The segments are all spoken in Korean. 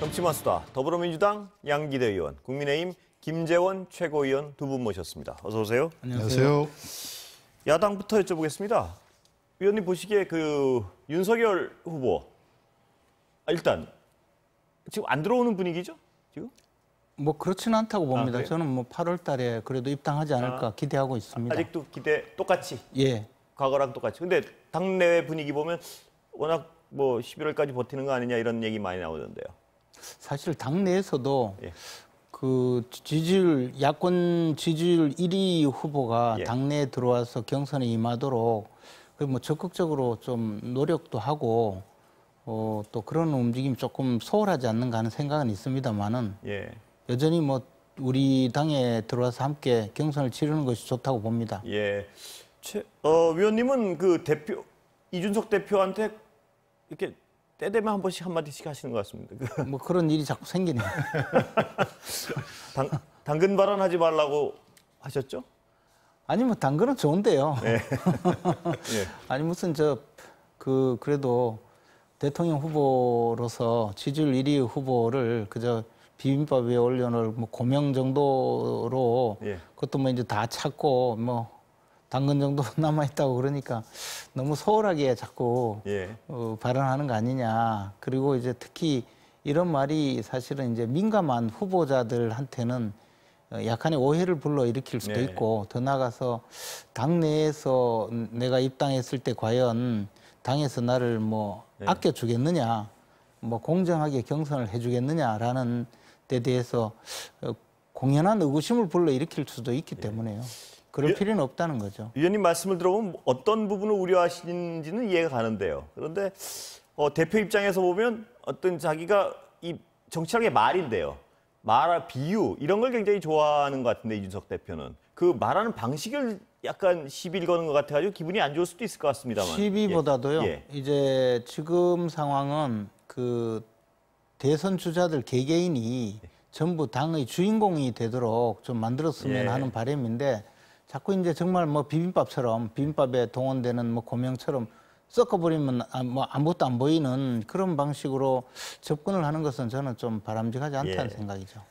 정치마 수다 더불어민주당 양기대 의원, 국민의힘 김재원 최고위원 두 분 모셨습니다. 어서 오세요. 안녕하세요. 야당부터 여쭤보겠습니다. 위원님 보시기에 그 윤석열 후보 아, 일단 지금 안 들어오는 분위기죠? 지금? 뭐 그렇지는 않다고 아, 봅니다. 아, 저는 뭐 8월 달에 그래도 입당하지 않을까 아, 기대하고 있습니다. 아직도 기대 똑같이. 예. 과거랑 똑같이. 근데 당내외 분위기 보면 워낙 뭐 11월까지 버티는 거 아니냐 이런 얘기 많이 나오던데요. 사실 당내에서도 예. 그 지지율 야권 지지율 1위 후보가 예. 당내에 들어와서 경선에 임하도록 그뭐 적극적으로 좀 노력도 하고 어, 또 그런 움직임 조금 소홀하지 않는가 하는 생각은 있습니다만은 예. 여전히 뭐 우리 당에 들어와서 함께 경선을 치르는 것이 좋다고 봅니다. 예. 최, 어, 위원님은 그 대표 이준석 대표한테 이렇게 때 되면 한 번씩 한 마디씩 하시는 것 같습니다. 그 뭐 그런 일이 자꾸 생기네요. 당, 당근 발언하지 말라고 하셨죠? 아니 뭐 당근은 좋은데요. 네. 아니 무슨 저 그 그래도 대통령 후보로서 지지율 1위 후보를 그저 비빔밥 위에 올려놓을 뭐 고명 정도로 예. 그것도 뭐 이제 다 찾고 뭐 당근 정도 남아 있다고 그러니까 너무 소홀하게 자꾸 예. 어, 발언하는 거 아니냐. 그리고 이제 특히 이런 말이 사실은 이제 민감한 후보자들한테는 어, 약간의 오해를 불러 일으킬 수도 네. 있고 더 나가서 아당 내에서 내가 입당했을 때 과연 당에서 나를 뭐 네. 아껴 주겠느냐, 뭐 공정하게 경선을 해주겠느냐라는 데 대해서 어, 공연한 의구심을 불러 일으킬 수도 있기 네. 때문에요. 그럴 위, 예. 필요는 없다는 거죠. 위원님 말씀을 들어보면 어떤 부분을 우려하시는지는 이해가 가는데요. 그런데 어, 대표 입장에서 보면 어떤 자기가 이 정치라는 말인데요. 말, 비유 이런 걸 굉장히 좋아하는 것 같은데 이준석 대표는 그 말하는 방식을 약간 시비 거는 것 같아가지고 기분이 안 좋을 수도 있을 것 같습니다만. 시비보다도요. 예. 예. 이제 지금 상황은 그 대선 주자들 개개인이 예. 전부 당의 주인공이 되도록 좀 만들었으면 예. 하는 바람인데 자꾸 이제 정말 뭐 비빔밥처럼 비빔밥에 동원되는 뭐 고명처럼 섞어버리면 아, 뭐 아무것도 안 보이는 그런 방식으로 접근을 하는 것은 저는 좀 바람직하지 않다는 예. 생각이죠.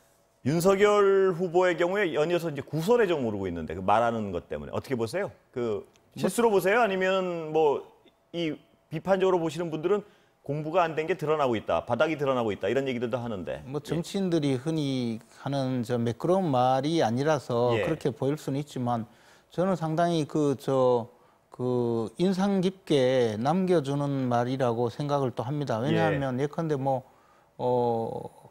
윤석열 후보의 경우에 연이어서 이제 구설에 좀 오르고 있는데 그 말하는 것 때문에 어떻게 보세요? 그 실수로 보세요? 아니면 뭐 이 비판적으로 보시는 분들은 공부가 안 된 게 드러나고 있다. 바닥이 드러나고 있다. 이런 얘기들도 하는데. 뭐 예. 정치인들이 흔히 하는 저 매끄러운 말이 아니라서 예. 그렇게 보일 수는 있지만 저는 상당히 그저그 그 인상 깊게 남겨주는 말이라고 생각을 또 합니다. 예. 왜냐하면 예. 컨대 뭐 어,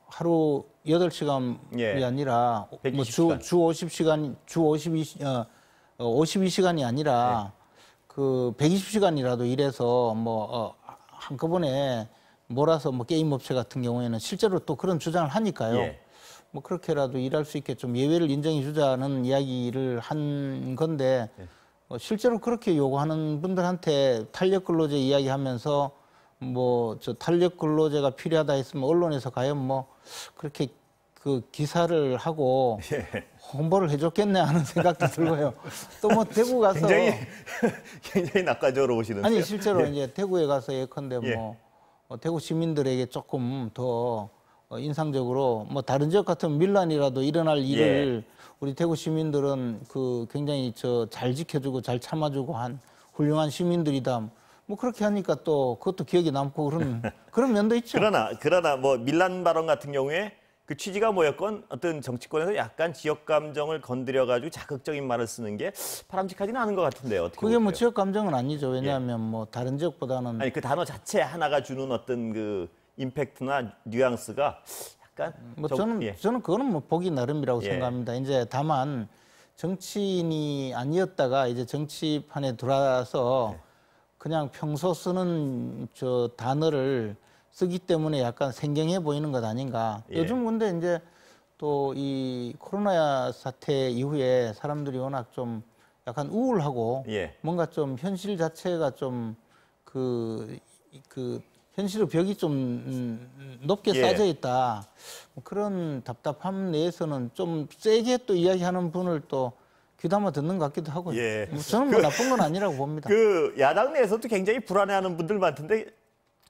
하루 여덟 시간이 예. 아니라 뭐 주, 주 50시간, 주 52, 어, 52시간이 어, 아니라 예. 그 120시간이라도 일해서 뭐 어, 한꺼번에 몰아서 뭐 게임 업체 같은 경우에는 실제로 또 그런 주장을 하니까요. 예. 뭐 그렇게라도 일할 수 있게 좀 예외를 인정해 주자는 이야기를 한 건데 예. 어, 실제로 그렇게 요구하는 분들한테 탄력 근로제 이야기하면서 뭐 저 탄력 근로제가 필요하다 했으면 언론에서 과연 뭐 그렇게 그 기사를 하고 예. 홍보를 해줬겠네 하는 생각도 들고요. 또 뭐 대구 가서 굉장히 굉장히 낙관적으로 보시는 아니 실제로 예. 이제 대구에 가서 예컨대 예. 뭐 어, 대구 시민들에게 조금 더 어, 인상적으로 뭐 다른 지역 같은 밀란이라도 일어날 예. 일을 우리 대구 시민들은 그 굉장히 저 잘 지켜주고 잘 참아주고 한 훌륭한 시민들이다. 뭐 그렇게 하니까 또 그것도 기억에 남고 그런 그런 면도 있죠. 그러나 그러나 뭐 밀란 발언 같은 경우에 그 취지가 뭐였건 어떤 정치권에서 약간 지역 감정을 건드려 가지고 자극적인 말을 쓰는 게 바람직하지는 않은 것 같은데요. 어떻게 그게 뭐 지역 감정은 아니죠. 예. 왜냐하면 예. 뭐 다른 지역보다는 아니 그 단어 자체 하나가 주는 어떤 그 임팩트나 뉘앙스가 약간 뭐 좀, 저는 예. 저는 그거는 뭐 보기 나름이라고 예. 생각합니다. 이제 다만 정치인이 아니었다가 이제 정치판에 들어와서 예. 그냥 평소 쓰는 저 단어를 쓰기 때문에 약간 생경해 보이는 것 아닌가. 예. 요즘 근데 이제 또 이 코로나 사태 이후에 사람들이 워낙 좀 약간 우울하고 예. 뭔가 좀 현실 자체가 좀 그그 그 현실의 벽이 좀 음, 높게 예. 쌓여 있다. 뭐 그런 답답함 내에서는 좀 세게 또 이야기하는 분을 또 귀담아 듣는 것 같기도 하고요. 예. 뭐 저는 뭐 그, 나쁜 건 아니라고 봅니다. 그 야당 내에서도 굉장히 불안해하는 분들 많던데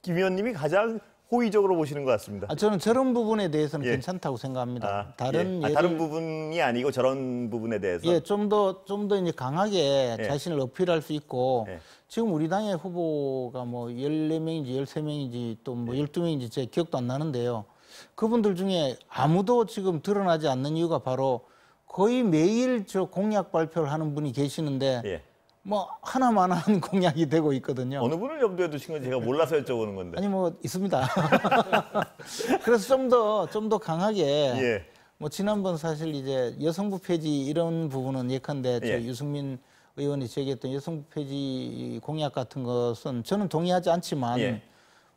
김 의원님이 가장 호의적으로 보시는 것 같습니다. 아, 저는 저런 부분에 대해서는 예. 괜찮다고 생각합니다. 아, 다른 예. 아, 다른 부분이 아니고 저런 부분에 대해서 예, 좀더 좀 더 이제 강하게 예. 자신을 어필할 수 있고 예. 지금 우리 당의 후보가 뭐 14명인지 13명인지 또 뭐 12명인지 예. 제 기억도 안 나는데요. 그분들 중에 아무도 지금 드러나지 않는 이유가 바로 거의 매일 저 공약 발표를 하는 분이 계시는데 뭐 하나만한 공약이 되고 있거든요. 어느 분을 염두에 두신 건 제가 몰라서 여쭤보는 건데. 아니 뭐 있습니다. 그래서 좀 더 좀 더 강하게 예. 뭐 지난번 사실 이제 여성부 폐지 이런 부분은 예컨대 저 예. 유승민 의원이 제기했던 여성부 폐지 공약 같은 것은 저는 동의하지 않지만 예.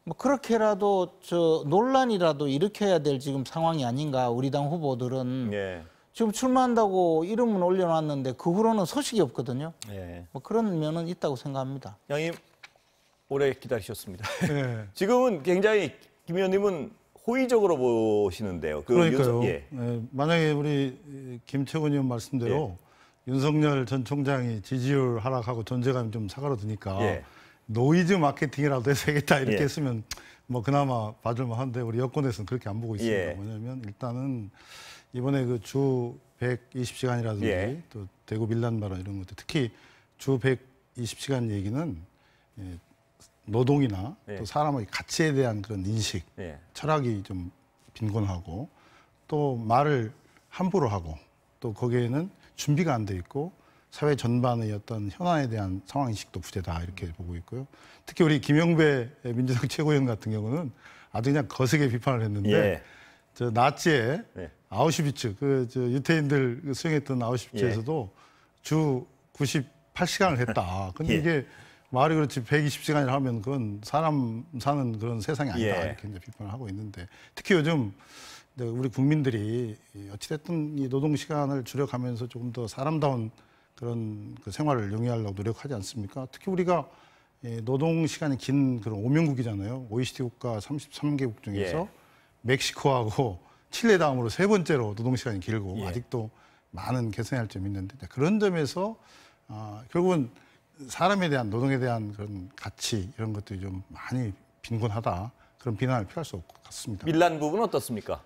뭐 그렇게라도 저 논란이라도 일으켜야 될 지금 상황이 아닌가 우리 당 후보들은 예. 지금 출마한다고 이름은 올려놨는데 그 후로는 소식이 없거든요. 예. 뭐 그런 면은 있다고 생각합니다. 양님 오래 기다리셨습니다. 예. 지금은 굉장히 김 의원님은 호의적으로 보시는데요. 그 그러니까요 윤석, 예. 예, 만약에 우리 김태훈 의원 말씀대로 예. 윤석열 전 총장이 지지율 하락하고 존재감이 좀사그러드니까 예. 노이즈 마케팅이라도 해서 겠다 이렇게 예. 했으면 뭐 그나마 봐줄만 한데 우리 여권에서는 그렇게 안 보고 있습니다. 뭐냐면 일단은 이번에 그 주 120시간이라든지 예. 또 대구 밀란 발언 이런 것들 특히 주 120시간 얘기는 예, 노동이나 예. 또 사람의 가치에 대한 그런 인식, 예. 철학이 좀 빈곤하고 또 말을 함부로 하고 또 거기에는 준비가 안 돼 있고 사회 전반의 어떤 현안에 대한 상황 인식도 부재다 이렇게 보고 있고요. 특히 우리 김영배 민주당 최고위원 같은 경우는 아주 그냥 거세게 비판을 했는데 예. 저 나치에 네. 예. 아우슈비츠 그저 유태인들 그 수행했던 아우슈비츠에서도 예. 주 98시간을 했다. 근데 예. 이게 말이 그렇지 120시간이라 하면 그건 사람 사는 그런 세상이 아니다 예. 이렇게 이제 비판을 하고 있는데 특히 요즘 우리 국민들이 어찌됐든 이 노동 시간을 줄여가면서 조금 더 사람다운 그런 그 생활을 영위하려고 노력하지 않습니까? 특히 우리가 노동 시간이 긴 그런 오명국이잖아요. OECD 국가 33개국 중에서 예. 멕시코하고 칠레 다음으로 세 번째로 노동시간이 길고 예. 아직도 많은 개선할 해야 점이 있는데 그런 점에서 어, 결국은 사람에 대한 노동에 대한 그런 가치 이런 것들이 좀 많이 빈곤하다 그런 비난을 피할 수 없을 것 같습니다. 밀란 부분 어떻습니까?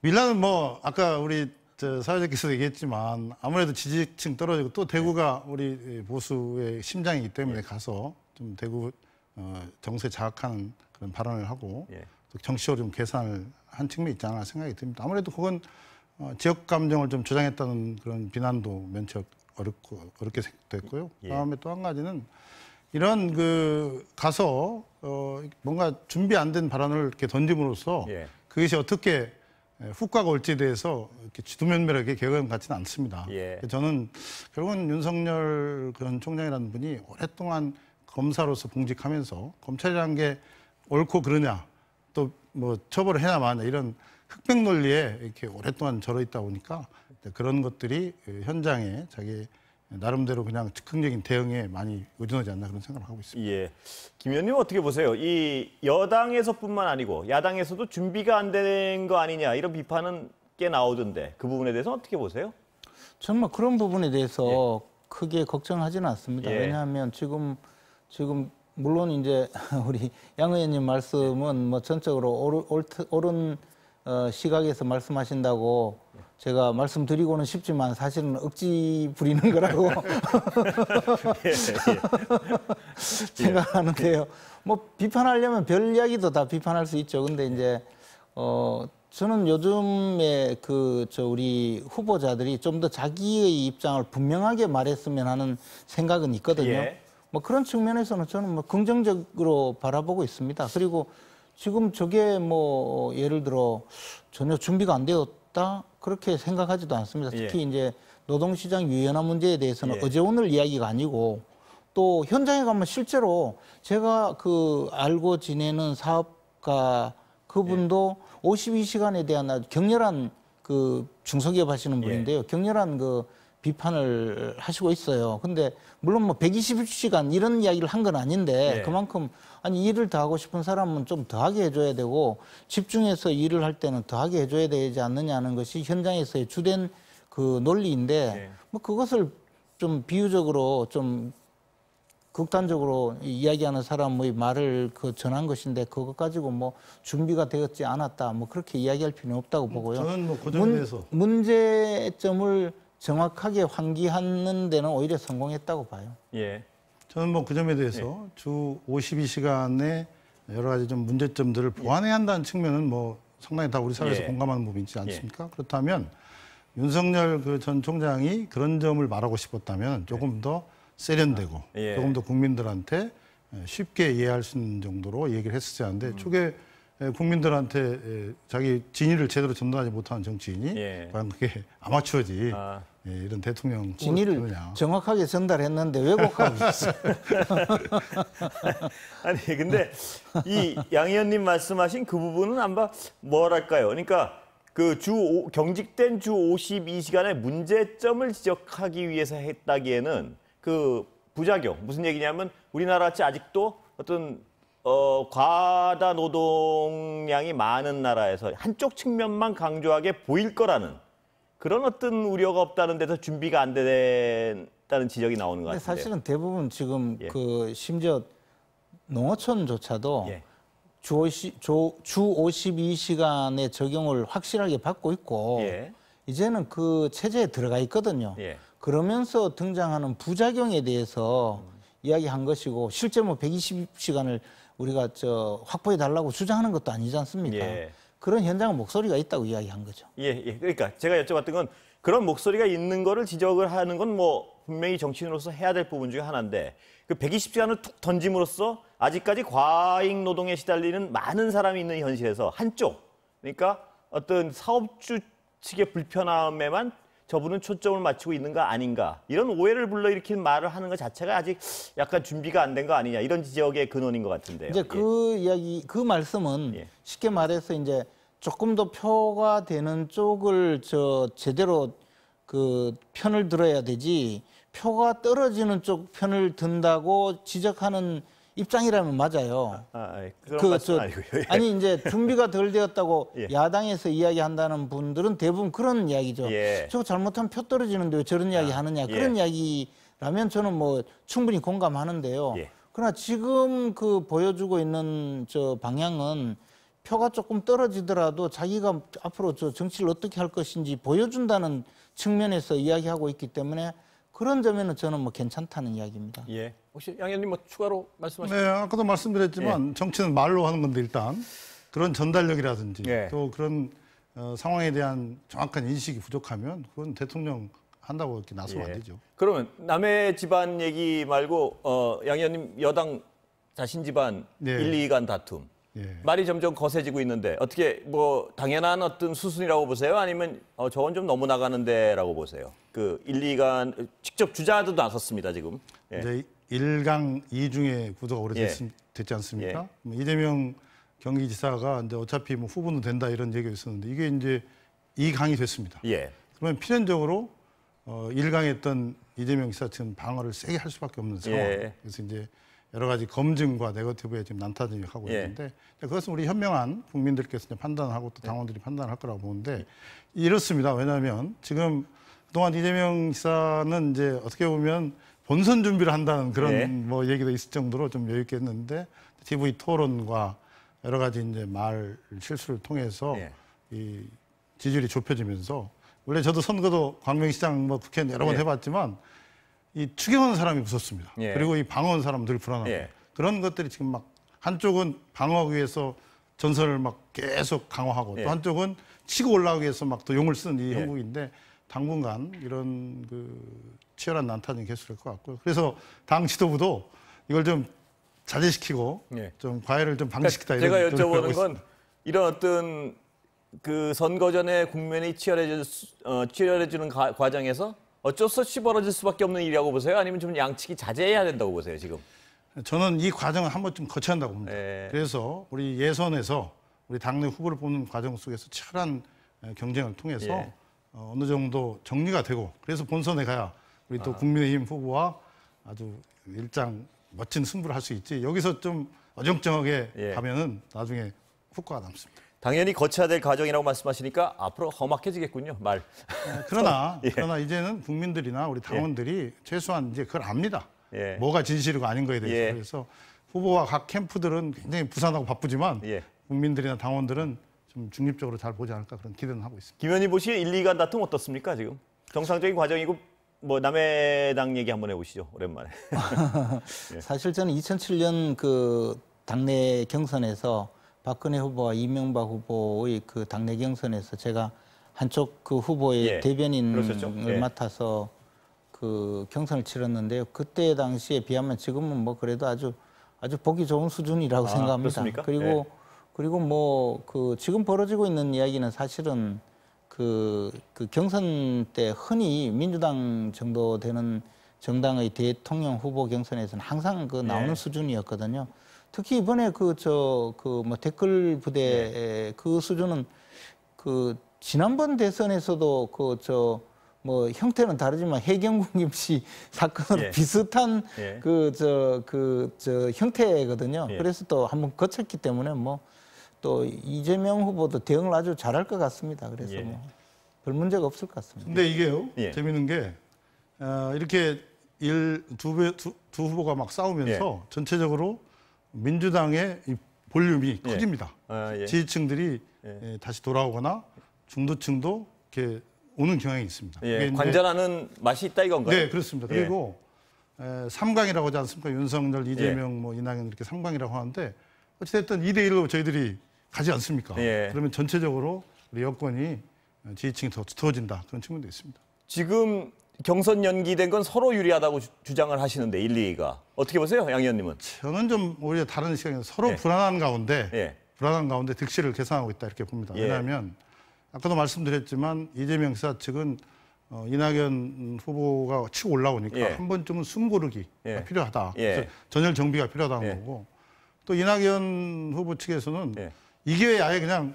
밀란은 뭐 아까 우리 사회자께서 얘기했지만 아무래도 지지층 떨어지고 또 대구가 네. 우리 보수의 심장이기 때문에 네. 가서 좀 대구 어, 정세 자악하는 그런 발언을 하고 네. 정치적으로 좀 계산을 한 측면이 있지 않나 생각이 듭니다. 아무래도 그건 어, 지역 감정을 좀 조장했다는 그런 비난도 면책 어, 어렵고 어렵게 됐고요 예. 다음에 또 한 가지는 이런 그 가서 어, 뭔가 준비 안 된 발언을 이렇게 던짐으로써 예. 그것이 어떻게 후과가 올지에 대해서 이렇게 도면밀하게 계획은 같지는 않습니다. 예. 저는 결국은 윤석열 그런 총장이라는 분이 오랫동안 검사로서 봉직하면서 검찰이라는 게 옳고 그러냐 또뭐 처벌을 해야만 이런 흑백 논리에 이렇게 오랫동안 절어 있다 보니까 네, 그런 것들이 현장에 자기 나름대로 그냥 즉흥적인 대응에 많이 의존하지 않나 그런 생각을 하고 있습니다. 예. 김 의원님 어떻게 보세요? 이 여당에서뿐만 아니고 야당에서도 준비가 안 된 거 아니냐 이런 비판은 꽤 나오던데 그 부분에 대해서 어떻게 보세요? 정말 그런 부분에 대해서 예. 크게 걱정하지는 않습니다. 예. 왜냐하면 지금 지금 물론 이제 우리 양 의원님 말씀은 뭐 전적으로 옳은 어, 시각에서 말씀하신다고 제가 말씀드리고는 싶지만 사실은 억지 부리는 거라고 예, 예. 생각하는데요. 예. 뭐 비판하려면 별 이야기도 다 비판할 수 있죠. 근데 이제 어 저는 요즘에 그 저 우리 후보자들이 좀 더 자기의 입장을 분명하게 말했으면 하는 생각은 있거든요. 예. 뭐 그런 측면에서는 저는 뭐 긍정적으로 바라보고 있습니다. 그리고 지금 저게 뭐 예를 들어 전혀 준비가 안 되었다 그렇게 생각하지도 않습니다. 예. 특히 예. 이제 노동시장 유연화 문제에 대해서는 예. 어제 오늘 이야기가 아니고 또 현장에 가면 실제로 제가 그 알고 지내는 사업가 그분도 예. 52시간에 대한 아주 격렬한 그 중소기업 하시는 예. 분인데요. 예. 격렬한 그 비판을 하시고 있어요. 근데 물론 뭐 120시간 이런 이야기를 한 건 아닌데 네. 그만큼 아니 일을 더 하고 싶은 사람은 좀 더 하게 해줘야 되고 집중해서 일을 할 때는 더 하게 해줘야 되지 않느냐는 것이 현장에서의 주된 그 논리인데 네. 뭐 그것을 좀 비유적으로 좀 극단적으로 이야기하는 사람의 말을 그 전한 것인데 그것 가지고 뭐 준비가 되었지 않았다 뭐 그렇게 이야기할 필요는 없다고 음, 보고요. 저는 뭐그 정에서 문제점을 정확하게 환기하는 데는 오히려 성공했다고 봐요. 예. 저는 뭐 그 점에 대해서 예. 주 52시간에 여러 가지 좀 문제점들을 예. 보완해야 한다는 측면은 뭐 상당히 다 우리 사회에서 예. 공감하는 부분이지 않습니까? 예. 그렇다면 윤석열 그 전 총장이 그런 점을 말하고 싶었다면 조금 예. 더 세련되고 아, 예. 조금 더 국민들한테 쉽게 이해할 수 있는 정도로 얘기를 했었지 않은데 음. 초기 예, 국민들한테 예, 자기 진위를 제대로 전달하지 못하는 정치인이 예. 과연 그게 아마추어지 아. 예, 이런 대통령 진위를 그러냐. 정확하게 전달했는데 왜곡하고 있어. 아니 근데 이양 의원님 말씀하신 그 부분은 아마 뭐랄까요? 그러니까 그 주 경직된 주 52시간의 문제점을 지적하기 위해서 했다기에는 그 부작용 무슨 얘기냐면 우리나라 같이 아직도 어떤 어, 과다 노동량이 많은 나라에서 한쪽 측면만 강조하게 보일 거라는 그런 어떤 우려가 없다는 데서 준비가 안 된다는 지적이 나오는 것 같아요. 사실은 대부분 지금 예. 그 심지어 농어촌조차도 예. 주, 50, 주, 주 52시간의 적용을 확실하게 받고 있고 예. 이제는 그 체제에 들어가 있거든요. 예. 그러면서 등장하는 부작용에 대해서 음. 이야기한 것이고 실제 뭐 120시간을 우리가 저 확보해 달라고 주장하는 것도 아니지 않습니까? 예. 그런 현장 목소리가 있다고 이야기한 거죠. 예, 예. 그러니까 제가 여쭤봤던 건 그런 목소리가 있는 거를 지적을 하는 건 뭐 분명히 정치인으로서 해야 될 부분 중에 하나인데 그 120시간을 툭 던짐으로써 아직까지 과잉 노동에 시달리는 많은 사람이 있는 현실에서 한쪽 그러니까 어떤 사업주 측의 불편함에만 저분은 초점을 맞추고 있는거 아닌가 이런 오해를 불러일으킨 말을 하는 것 자체가 아직 약간 준비가 안 된 거 아니냐 이런 지적의 근원인 것 같은데요. 이제 그 예. 이야기 그 말씀은 예. 쉽게 말해서 이제 조금 더 표가 되는 쪽을 저 제대로 그 편을 들어야 되지 표가 떨어지는 쪽 편을 든다고 지적하는 입장이라면 맞아요. 아, 아니, 아, 예. 그, 저, 예. 아니 이제 준비가 덜 되었다고 예. 야당에서 이야기한다는 분들은 대부분 그런 이야기죠. 예. 저 잘못하면 표 떨어지는데 왜 저런 이야기 아, 하느냐 예. 그런 이야기라면 저는 뭐 충분히 공감하는데요. 예. 그러나 지금 그 보여주고 있는 저 방향은 표가 조금 떨어지더라도 자기가 앞으로 저 정치를 어떻게 할 것인지 보여준다는 측면에서 이야기하고 있기 때문에 그런 점에는 저는 뭐 괜찮다는 이야기입니다. 예. 혹시 양현님 뭐 추가로 말씀하시죠? 네, 아까도 말씀드렸지만 예. 정치는 말로 하는 건데 일단 그런 전달력이라든지 예. 또 그런 어, 상황에 대한 정확한 인식이 부족하면 그건 대통령 한다고 이렇게 나서면 예. 안 되죠. 그러면 남의 집안 얘기 말고 어, 양현님 여당 자신 집안 네. 1, 2간 다툼 예. 말이 점점 거세지고 있는데 어떻게 뭐 당연한 어떤 수순이라고 보세요? 아니면 어, 저건 좀 너무 나가는데라고 보세요? 그 1, 2간 직접 주자들도 나섰습니다 지금. 예. 이제 1강 2중에 구도가 오래됐지 예. 않습니까? 예. 뭐 이재명 경기지사가 이제 어차피 뭐 후보는 된다 이런 얘기가 있었는데 이게 이제 2강이 됐습니다. 예. 그러면 필연적으로 어, 1강에 했던 이재명 지사 측은 방어를 세게 할 수밖에 없는 상황. 예. 그래서 이제 여러 가지 검증과 네거티브에 지금 난타전이 하고 예. 있는데 그것은 우리 현명한 국민들께서 판단하고 또 당원들이 네. 판단할 거라고 보는데 이렇습니다. 왜냐하면 지금 그동안 이재명 지사는 이제 어떻게 보면 본선 준비를 한다는 그런 네. 뭐 얘기도 있을 정도로 좀 여유 있게 했는데 TV 토론과 여러 가지 이제 말 실수를 통해서 네. 이 지지율이 좁혀지면서 원래 저도 선거도 광명시장 뭐국회의 여러 번 예. 해봤지만 이추경하 사람이 무섭습니다. 예. 그리고 이방어한 사람들 이 불안합니다. 예. 그런 것들이 지금 막 한쪽은 방어하기 위해서 전선을 막 계속 강화하고 예. 또 한쪽은 치고 올라오기 위해서 막 또 용을 쓰는 이 예. 형국인데 당분간 이런 그 치열한 난타전이 계속될 것 같고요. 그래서 당 지도부도 이걸 좀 자제시키고 예. 좀 과외를 좀방지시키다 그러니까 이런 제가 여쭤보는 건 이런 어떤 그 선거 전에 국면이 치열해지, 어, 치열해지는 가, 과정에서 어쩔 수 없이 벌어질 수밖에 없는 일이라고 보세요? 아니면 좀 양측이 자제해야 된다고 보세요, 지금? 저는 이 과정을 한 번쯤 거쳐야 한다고 봅니다. 네. 그래서 우리 예선에서 우리 당내 후보를 뽑는 과정 속에서 치열한 경쟁을 통해서 예. 어, 어느 정도 정리가 되고 그래서 본선에 가야 우리 또 아. 국민의힘 후보와 아주 일장 멋진 승부를 할 수 있지 여기서 좀 어정쩡하게 예. 가면은 나중에 후과가 남습니다. 당연히 거쳐야 될 과정이라고 말씀하시니까 앞으로 험악해지겠군요 말. 네, 그러나 예. 그러나 이제는 국민들이나 우리 예. 당원들이 예. 최소한 이제 그걸 압니다. 예. 뭐가 진실이고 아닌 거에 대해서 예. 그래서 후보와 각 캠프들은 굉장히 부산하고 바쁘지만 예. 국민들이나 당원들은 좀 중립적으로 잘 보지 않을까 그런 기대는 하고 있습니다. 김현희 보시에 1, 2간 다툼 어떻습니까 지금? 정상적인 과정이고 뭐남의당 얘기 한번 해보시죠 오랜만에. 사실 저는 2007년 그 당내 경선에서 박근혜 후보와 이명박 후보의 그 당내 경선에서 제가 한쪽 그 후보의 예, 대변인을 예. 맡아서 그 경선을 치렀는데요. 그때 당시에 비하면 지금은 뭐 그래도 아주 아주 보기 좋은 수준이라고 아, 생각합니다. 그렇습니까? 그리고 예. 그리고 뭐 그 지금 벌어지고 있는 이야기는 사실은 그, 그 경선 때 흔히 민주당 정도 되는 정당의 대통령 후보 경선에서는 항상 그 나오는 예. 수준이었거든요. 특히 이번에 그 저 그 뭐 댓글 부대 네. 그 수준은 그 지난번 대선에서도 그 저 뭐 형태는 다르지만 해경국 임씨 사건으로 예. 비슷한 예. 그 저그저 예. 그 그저 형태거든요. 예. 그래서 또 한번 거쳤기 때문에 뭐 또 이재명 후보도 대응을 아주 잘할 것 같습니다. 그래서 예. 뭐별 문제가 없을 것 같습니다. 근데 이게요 예. 재밌는 게 어, 이렇게 일두두 두 후보가 막 싸우면서 전체적으로 민주당의 볼륨이 예. 커집니다. 아, 예. 지지층들이 예. 예. 다시 돌아오거나 중도층도 이렇게 오는 경향이 있습니다. 예, 관전하는 맛이 있다 이건가요? 네, 그렇습니다. 예. 그리고 에, 3강이라고 하지 않습니까? 윤석열, 이재명, 뭐 이낙연 이렇게 3강이라고 하는데 어찌됐든 2대1로 저희들이 가지 않습니까? 그러면 전체적으로 우리 여권이 지지층이 더 두터워진다 그런 측면도 있습니다. 지금 경선 연기된 건 서로 유리하다고 주장을 하시는데 1, 2가 어떻게 보세요, 양 의원님은? 저는 좀 오히려 다른 시각에서 서로 예. 불안한 가운데 예. 불안한 가운데 득실을 계산하고 있다 이렇게 봅니다. 예. 왜냐하면 아까도 말씀드렸지만 이재명 사 측은 어, 이낙연 후보가 치고 올라오니까 예. 한 번쯤은 숨고르기가 예. 필요하다. 그 전열 정비가 필요하다는 거고 또 이낙연 후보 측에서는 이게 아예 그냥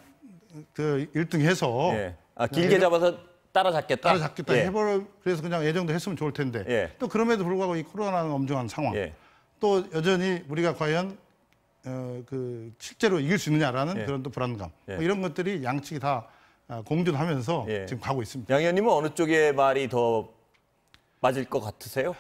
그 1등해서 아, 길게 잡아서 따라잡겠다. 따라잡겠다 예. 해버려 그래서 그냥 예정도 했으면 좋을 텐데 예. 또 그럼에도 불구하고 이 코로나는 엄중한 상황 예. 또 여전히 우리가 과연 어, 그 실제로 이길 수 있느냐라는 예. 그런 또 불안감 예. 뭐 이런 것들이 양측이 다 아, 공존하면서 예. 지금 가고 있습니다. 양 의원님은 어느 쪽의 말이 더 맞을 것 같으세요?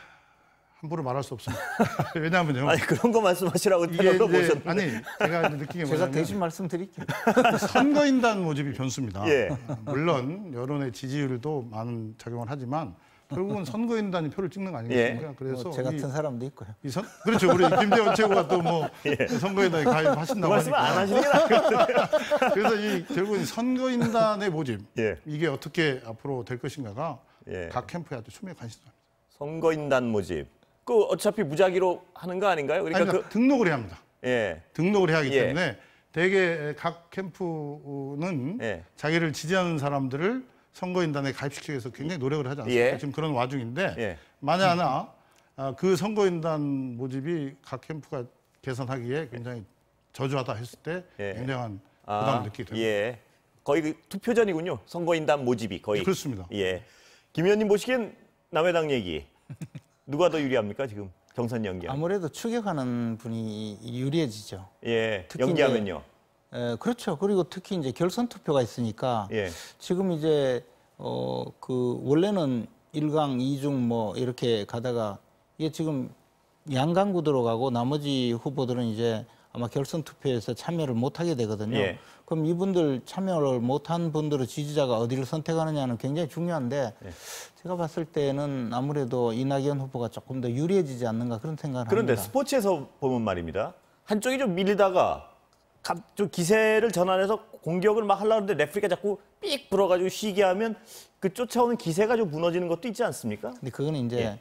함부로 말할 수 없습니다. 왜냐하면요. 아니 그런 거 말씀하시라고 들어보셨는데. 아니 제가 느끼게 제가 대신 말씀드릴게요. 선거인단 모집이 변수입니다. 예. 물론 여론의 지지율도 많은 작용을 하지만 결국은 선거인단이 표를 찍는 거 아니겠습니까? 예. 뭐 그래서 뭐제 같은 이, 사람도 있고요. 이 선, 그렇죠. 우리 김대원 최고가 또뭐 예. 선거인단에 가입하신다고 그 하니까. 말씀 안 하시는 게나 그래서 이 결국은 선거인단의 모집 예. 이게 어떻게 앞으로 될 것인가가 예. 각 캠프에 아주 초미의 관심사입니다. 선거인단 모집 그 어차피 무작위로 하는 거 아닌가요? 그러니까, 아니, 그러니까 그... 등록을 해야 합니다. 예. 등록을 해야 하기 예. 때문에 대개 각 캠프는 예. 자기를 지지하는 사람들을 선거인단에 가입시키기 위해서 굉장히 노력을 하지 않습니까? 예. 지금 그런 와중인데 예. 만약 하나 아, 그 선거인단 모집이 각 캠프가 계산하기에 굉장히 저조하다 했을 때 예. 굉장한 아, 부담을 아, 느끼게 됩니다. 예. 거의 그 투표 전이군요. 선거인단 모집이 거의. 예, 그렇습니다. 예. 김 의원님 보시기엔 남해당 얘기 누가 더 유리합니까 지금 경선 연기? 아무래도 추격하는 분이 유리해지죠. 예, 연기하면요. 예, 그렇죠. 그리고 특히 이제 결선 투표가 있으니까 예. 지금 이제 어 그 원래는 1강, 2중 뭐 이렇게 가다가 이게 지금 양강 구도로 가고 나머지 후보들은 이제 아마 결선 투표에서 참여를 못하게 되거든요. 예. 그럼 이분들 참여를 못한 분들의 지지자가 어디를 선택하느냐는 굉장히 중요한데 예. 제가 봤을 때는 아무래도 이낙연 후보가 조금 더 유리해지지 않는가 그런 생각을 그런데 합니다. 그런데 스포츠에서 보면 말입니다. 한쪽이 좀 밀리다가 좀 기세를 전환해서 공격을 막 하려고 하는데 레프리가 자꾸 삑 불어가지고 쉬게 하면 그 쫓아오는 기세가 좀 무너지는 것도 있지 않습니까? 근데 그거는 이제 예.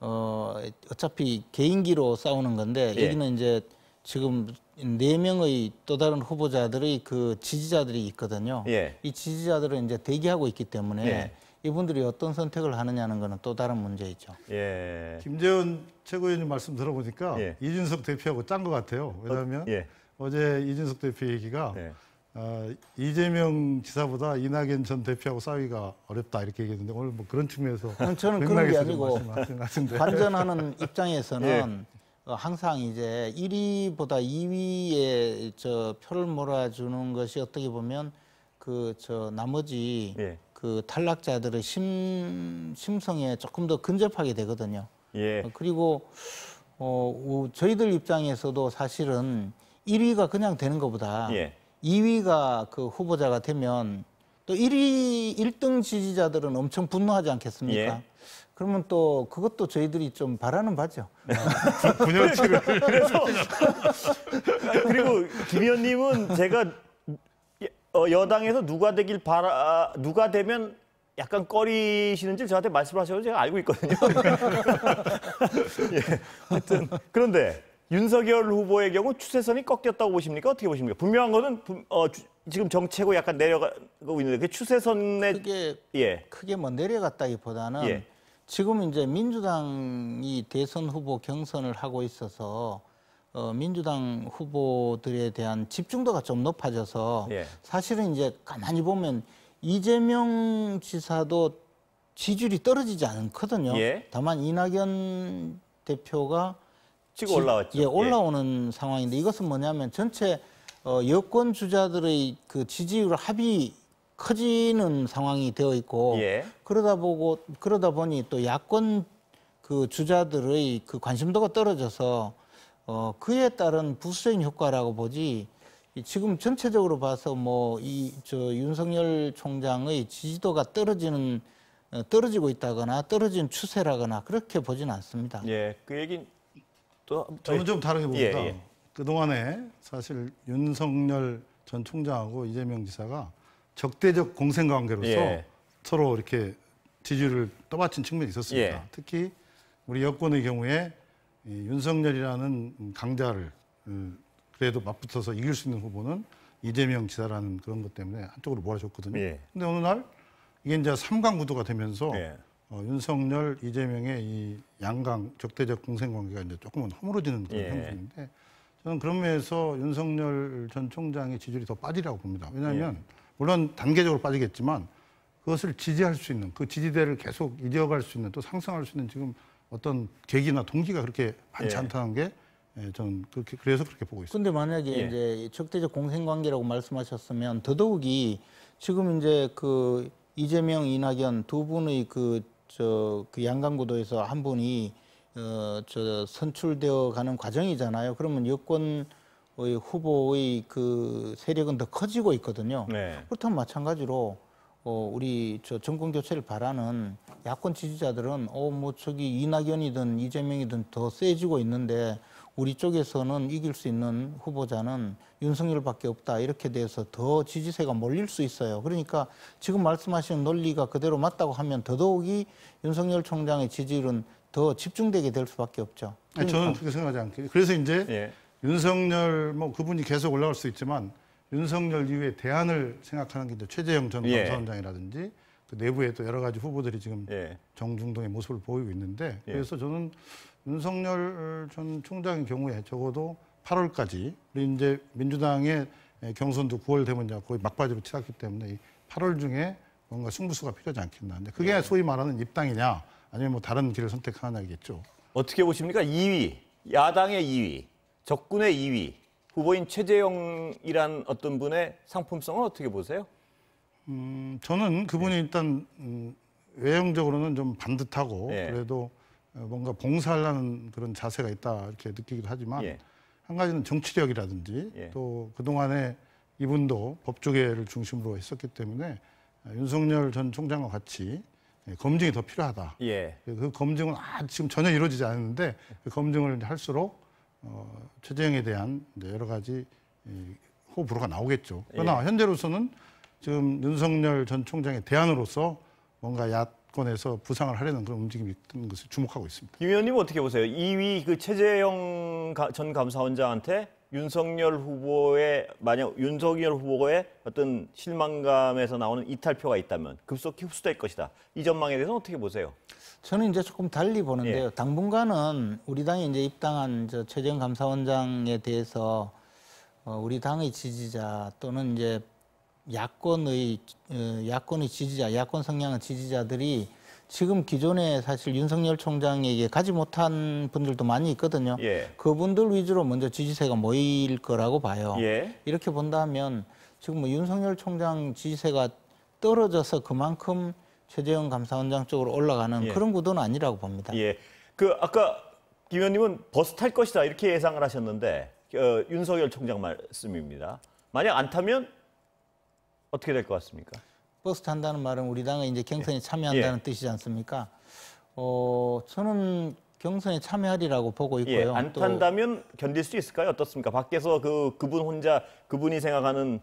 어, 어차피 개인기로 싸우는 건데 예. 여기는 이제 지금 네 명의 또 다른 후보자들의 그 지지자들이 있거든요. 예. 이 지지자들은 이제 대기하고 있기 때문에 예. 이분들이 어떤 선택을 하느냐는 것은 또 다른 문제이죠. 예. 김재원 최고위원님 말씀 들어보니까 예. 이준석 대표하고 짠 것 같아요. 왜냐하면 어, 예. 제 이준석 대표 얘기가 예. 어, 이재명 지사보다 이낙연 전 대표하고 싸우기가 어렵다 이렇게 얘기했는데 오늘 뭐 그런 측면에서 저는 그런 게 아니고 반전하는 입장에서는 예. 어, 항상 이제 1위보다 2위에 저 표를 몰아주는 것이 어떻게 보면 그 저 나머지 예. 그 탈락자들의 심 심성에 조금 더 근접하게 되거든요. 예. 어, 그리고 어 저희들 입장에서도 사실은 1위가 그냥 되는 것보다 예. 2위가 그 후보자가 되면 또 1위 1등 지지자들은 엄청 분노하지 않겠습니까? 예. 그러면 또 그것도 저희들이 좀 바라는 바죠. 네. 분열책을 그래서 그리고 김 의원님은 제가 어, 여당에서 누가 되길 바라 아, 누가 되면 약간 꺼리시는지 저한테 말씀하셔도 제가 알고 있거든요. 예, 하여튼 그런데 윤석열 후보의 경우 추세선이 꺾였다고 보십니까? 어떻게 보십니까? 분명한 거는 어, 주, 지금 정체고 약간 내려가고 있는데 그추세선에 크게 예. 크게 뭐 내려갔다기보다는 예. 지금 이제 민주당이 대선 후보 경선을 하고 있어서 어, 민주당 후보들에 대한 집중도가 좀 높아져서 예. 사실은 이제 가만히 보면 이재명 지사도 지지율이 떨어지지 않거든요. 예. 다만 이낙연 대표가 찍어 올라왔죠. 예, 예. 올라오는 예. 상황인데 이것은 뭐냐면 전체 어, 여권 주자들의 그 지지율 합의 커지는 상황이 되어 있고 예. 그러다 보고 그러다 보니 또 야권 그 주자들의 그 관심도가 떨어져서 어 그에 따른 부수적인 효과라고 보지 지금 전체적으로 봐서 뭐 이 저 윤석열 총장의 지지도가 떨어지는 어, 떨어지고 있다거나 떨어진 추세라거나 그렇게 보진 않습니다. 예, 그 얘긴 또 저는 좀 다르게 예, 봅니다. 예, 예. 그 동안에 사실 윤석열 전 총장하고 이재명 지사가 적대적 공생관계로서 예. 서로 이렇게 지지를 떠받친 측면이 있었습니다. 예. 특히 우리 여권의 경우에 이 윤석열이라는 강자를 음, 그래도 맞붙어서 이길 수 있는 후보는 이재명 지사라는 그런 것 때문에 한쪽으로 몰아줬거든요. 예. 근데 어느 날 이게 이제 삼강 구도가 되면서 예. 어, 윤석열, 이재명의 이 양강 적대적 공생 관계가 이제 조금은 허물어지는 그런 예. 형태인데 저는 그런 면에서 윤석열 전 총장의 지지율이 더 빠지라고 봅니다. 왜냐하면 예. 물론 단계적으로 빠지겠지만 그것을 지지할 수 있는 그 지지대를 계속 이어갈 수 있는 또 상승할 수 있는 지금 어떤 계기나 동기가 그렇게 많지 예. 않다는 게 예, 저는 그렇게 그래서 그렇게 보고 있습니다. 근데 만약에 예. 이제 적대적 공생 관계라고 말씀하셨으면 더더욱이 지금 이제 그 이재명, 이낙연 두 분의 그 저그 그 양강구도에서 한 분이 어저 선출되어 가는 과정이잖아요. 그러면 여권 후보의 그 세력은 더 커지고 있거든요. 네. 그렇다면 마찬가지로 어, 우리 저 정권 교체를 바라는 야권 지지자들은 어, 뭐 저기 이낙연이든 이재명이든 더 세지고 있는데 우리 쪽에서는 이길 수 있는 후보자는 윤석열밖에 없다 이렇게 돼서 더 지지세가 몰릴 수 있어요. 그러니까 지금 말씀하신 논리가 그대로 맞다고 하면 더더욱이 윤석열 총장의 지지율은 더 집중되게 될 수밖에 없죠. 아니, 저는 그렇게 생각하지 않게. 그래서 이제 예. 윤석열 뭐 그분이 계속 올라올 수 있지만 윤석열 이후에 대안을 생각하는 게 이제 최재형 전 감사원장이라든지 예. 그 내부에 도 여러 가지 후보들이 지금 예. 정중동의 모습을 보이고 있는데 예. 그래서 저는 윤석열 전 총장의 경우에 적어도 8월까지 그리고 이제 민주당의 경선도 9월 되면 이제 거의 막바지로 치닫기 때문에 8월 중에 뭔가 승부수가 필요하지 않겠나. 근데 그게 예. 소위 말하는 입당이냐 아니면 뭐 다른 길을 선택하느냐겠죠. 어떻게 보십니까? 2위 야당의 2위 적군의 2위 후보인 최재형이란 어떤 분의 상품성은 어떻게 보세요? 음, 저는 그분이 네. 일단 음, 외형적으로는 좀 반듯하고 네. 그래도 뭔가 봉사하려는 그런 자세가 있다 이렇게 느끼기도 하지만 예. 한 가지는 정치력이라든지 예. 또 그동안에 이분도 법조계를 중심으로 했었기 때문에 윤석열 전 총장과 같이 예, 검증이 더 필요하다. 예. 그 검증은 아, 지금 전혀 이루어지지 않았는데 그 검증을 할수록 어, 최재형에 대한 여러 가지 호불호가 나오겠죠. 예. 그러나 예. 현재로서는 지금 윤석열 전 총장의 대안으로서 뭔가 야권에서 부상을 하려는 그런 움직임이 있는 것을 주목하고 있습니다. 김 의원님 어떻게 보세요? 2위 그 최재형 전 감사원장한테 윤석열 후보의 만약 윤석열 후보의 어떤 실망감에서 나오는 이탈표가 있다면 급속히 흡수될 것이다. 이 전망에 대해서 어떻게 보세요? 저는 이제 조금 달리 보는데요. 예. 당분간은 우리 당이 이제 입당한 저 최재형 감사원장에 대해서 어, 우리 당의 지지자 또는 이제 야권의 어, 야권의 지지자, 야권 성향의 지지자들이 지금 기존에 사실 윤석열 총장에게 가지 못한 분들도 많이 있거든요. 예. 그분들 위주로 먼저 지지세가 모일 거라고 봐요. 예. 이렇게 본다면 지금 뭐 윤석열 총장 지지세가 떨어져서 그만큼 최재형 감사원장 쪽으로 올라가는 예. 그런 구도는 아니라고 봅니다. 예. 그 아까 김 의원님은 버스 탈 것이다 이렇게 예상을 하셨는데 어, 윤석열 총장 말씀입니다. 만약 안 타면 어떻게 될 것 같습니까? 버스 탄다는 말은 우리 당의 이제 경선에 예. 참여한다는 예. 뜻이지 않습니까? 어, 저는 경선에 참여하리라고 보고 예, 있고요. 예, 안 탄다면 견딜 수 있을까요? 어떻습니까? 밖에서 그 그분 혼자 그분이 생각하는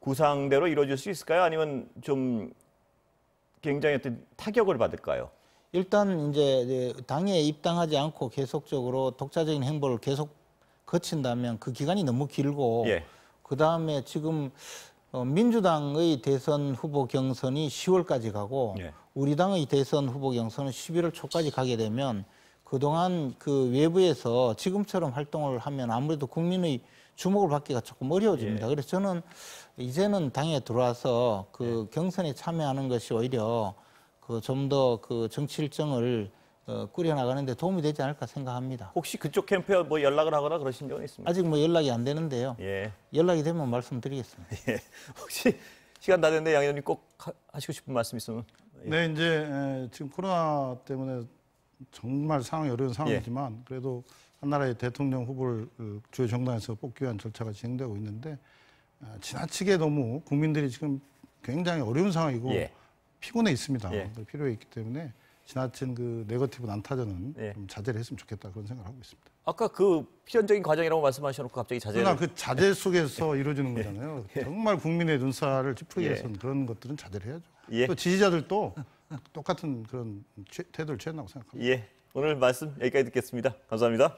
구상대로 이루어질 수 있을까요? 아니면 좀 굉장히 어떤 타격을 받을까요? 일단 이제 당에 입당하지 않고 계속적으로 독자적인 행보를 계속 거친다면 그 기간이 너무 길고 예. 그 다음에 지금 어, 민주당의 대선 후보 경선이 10월까지 가고 네. 우리 당의 대선 후보 경선은 11월 초까지 가게 되면 그동안 그 외부에서 지금처럼 활동을 하면 아무래도 국민의 주목을 받기가 조금 어려워집니다. 예. 그래서 저는 이제는 당에 들어와서 그 예. 경선에 참여하는 것이 오히려 그 좀 더 그 정치 일정을 어, 꾸려나가는 데 도움이 되지 않을까 생각합니다. 혹시 그쪽 캠프에 뭐 연락을 하거나 그러신 적은 있습니까? 아직 뭐 연락이 안 되는데요. 예. 연락이 되면 말씀드리겠습니다. 예. 혹시 시간 다 됐는데 양 의원님 꼭 하, 시고 싶은 말씀 있으면. 예. 네, 이제 지금 코로나 때문에 정말 상황이 어려운 상황이지만 예. 그래도 한나라의 대통령 후보를 그, 주요 정당에서 뽑기 위한 절차가 진행되고 있는데 아, 지나치게 너무 국민들이 지금 굉장히 어려운 상황이고 예. 피곤해 있습니다. 예. 필요해 있기 때문에 지나친 그 네거티브 난타전은 예. 좀 자제를 했으면 좋겠다 그런 생각을 하고 있습니다. 아까 그 필연적인 과정이라고 말씀하셔놓고 갑자기 자제 그러나 그 자제 속에서 예. 이루어지는 거잖아요. 예. 정말 국민의 눈살을 찌푸기 위해서는 예. 그런 것들은 자제를 해야죠. 또 지지자들도 똑같은 그런 태도를 취한다고 생각합니다. 예. 오늘 말씀 여기까지 듣겠습니다. 감사합니다.